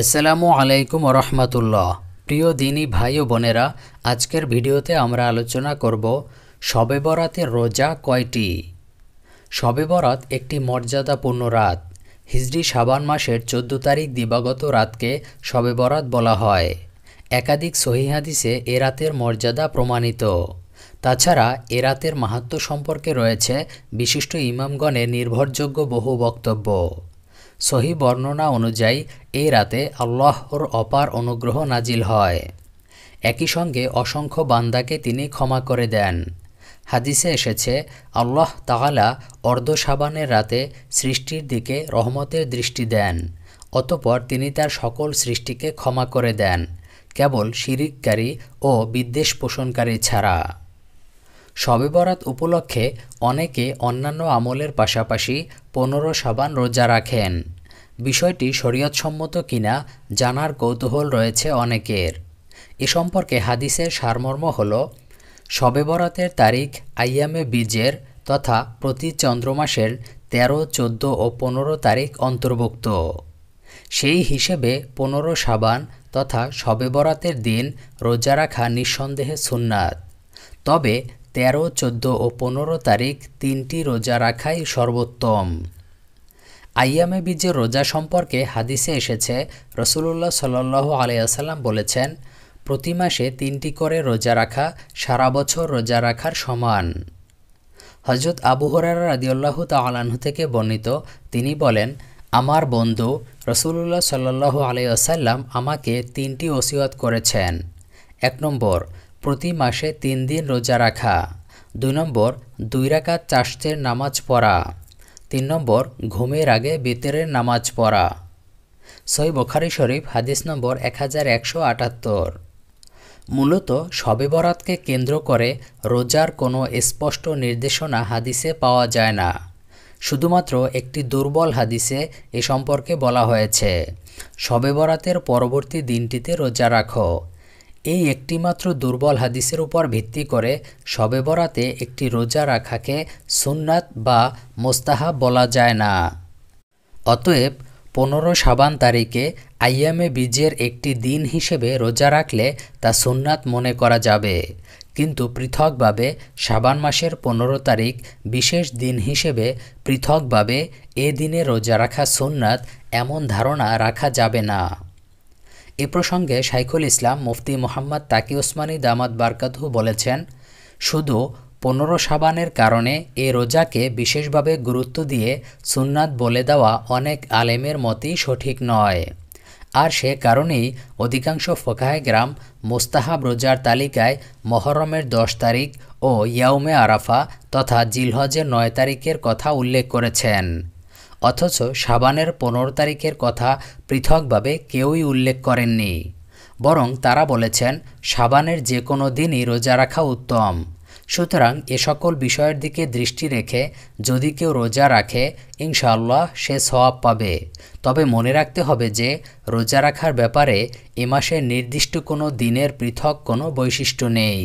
আসসালামু আলাইকুম রহমতুল্লাহ প্রিয় দিনী ভাই ও বোনেরা আজকের ভিডিওতে আমরা আলোচনা করব শবে বরাতের রোজা কয়টি শবে বরাত একটি মর্যাদাপূর্ণ রাত হিজরি সাবান মাসের ১৪ তারিখ দিবাগত রাতকে শবে বরাত বলা হয় একাধিক সহিহাদিসে এ রাতের মর্যাদা প্রমাণিত তাছাড়া এ রাতের মাহাত্ম সম্পর্কে রয়েছে বিশিষ্ট ইমামগণের নির্ভরযোগ্য বহু বক্তব্য সহি বর্ণনা অনুযায়ী এই রাতে আল্লাহর অপার অনুগ্রহ নাজিল হয় একই সঙ্গে অসংখ্য বান্দাকে তিনি ক্ষমা করে দেন হাদিসে এসেছে আল্লাহ তাহালা অর্ধ সাবানের রাতে সৃষ্টির দিকে রহমতের দৃষ্টি দেন অতপর তিনি তার সকল সৃষ্টিকে ক্ষমা করে দেন কেবল শিরিককারী ও বিদ্বেষ পোষণকারী ছাড়া শবে বরাত উপলক্ষে অনেকে অন্যান্য আমলের পাশাপাশি পনেরো সাবান রোজা রাখেন বিষয়টি শরীয়তসম্মত কিনা জানার কৌতূহল রয়েছে অনেকের এ সম্পর্কে হাদিসের সারমর্ম হল শবে বরাতের তারিখ আইয়ামে বীজের তথা প্রতি চন্দ্রমাসের তেরো চোদ্দো ও পনেরো তারিখ অন্তর্ভুক্ত সেই হিসেবে পনেরো সাবান তথা শবে বরাতের দিন রোজা রাখা নিঃসন্দেহে সুন্নাত তবে তেরো চোদ্দ ও পনেরো তারিখ তিনটি রোজা রাখাই সর্বোত্তম আইয়ামে বীজের রোজা সম্পর্কে হাদিসে এসেছে রসুলুল্লাহ সাল্লাহ আলিয়াসাল্লাম বলেছেন প্রতি মাসে তিনটি করে রোজা রাখা সারা বছর রোজা রাখার সমান হজরত আবু হরারা রাজিউল্লাহ তালাহু থেকে বর্ণিত তিনি বলেন আমার বন্ধু রসুলুল্লাহ সাল্লাহ আলিয়াসাল্লাম আমাকে তিনটি ওসিয়ত করেছেন এক নম্বর প্রতি মাসে তিন দিন রোজা রাখা দুই নম্বর দুই রাকাত চাষের নামাজ পড়া তিন নম্বর ঘুমের আগে বেতরের নামাজ পড়া সই বখারি শরীফ হাদিস নম্বর এক হাজার একশো আটাত্তর মূলত শবে বরাতকে কেন্দ্র করে রোজার কোনো স্পষ্ট নির্দেশনা হাদিসে পাওয়া যায় না শুধুমাত্র একটি দুর্বল হাদিসে এ সম্পর্কে বলা হয়েছে শবে বরাতের পরবর্তী দিনটিতে রোজা রাখো এই একটিমাত্র দুর্বল হাদিসের উপর ভিত্তি করে সবে বরাতে একটি রোজা রাখাকে সুন্নাত বা মোস্তাহা বলা যায় না অতএব পনেরো সাবান তারিখে আইয়ামে বীজের একটি দিন হিসেবে রোজা রাখলে তা সুন্নাত মনে করা যাবে কিন্তু পৃথকভাবে সাবান মাসের পনেরো তারিখ বিশেষ দিন হিসেবে পৃথকভাবে এ দিনে রোজা রাখা সুন্নাত এমন ধারণা রাখা যাবে না এ প্রসঙ্গে শাইখুল ইসলাম মুফতি মোহাম্মদ তাকি ওসমানী দামাত বারকাতহু বলেছেন শুধু পনেরো সাবানের কারণে এ রোজাকে বিশেষভাবে গুরুত্ব দিয়ে সুন্নাত বলে দেওয়া অনেক আলেমের মতই সঠিক নয় আর সে কারণেই অধিকাংশ ফোকাহে গ্রাম মোস্তাহাব রোজার তালিকায় মহরমের দশ তারিখ ও ইয়াউমে আরাফা তথা জিলহজের নয় তারিখের কথা উল্লেখ করেছেন অথচ সাবানের পনেরো তারিখের কথা পৃথকভাবে কেউই উল্লেখ করেননি বরং তারা বলেছেন সাবানের যে কোনো দিনই রোজা রাখা উত্তম সুতরাং এ সকল বিষয়ের দিকে দৃষ্টি রেখে যদি কেউ রোজা রাখে ইনশাআল্লাহ সে সওয়াব পাবে তবে মনে রাখতে হবে যে রোজা রাখার ব্যাপারে এ মাসে নির্দিষ্ট কোনো দিনের পৃথক কোনো বৈশিষ্ট্য নেই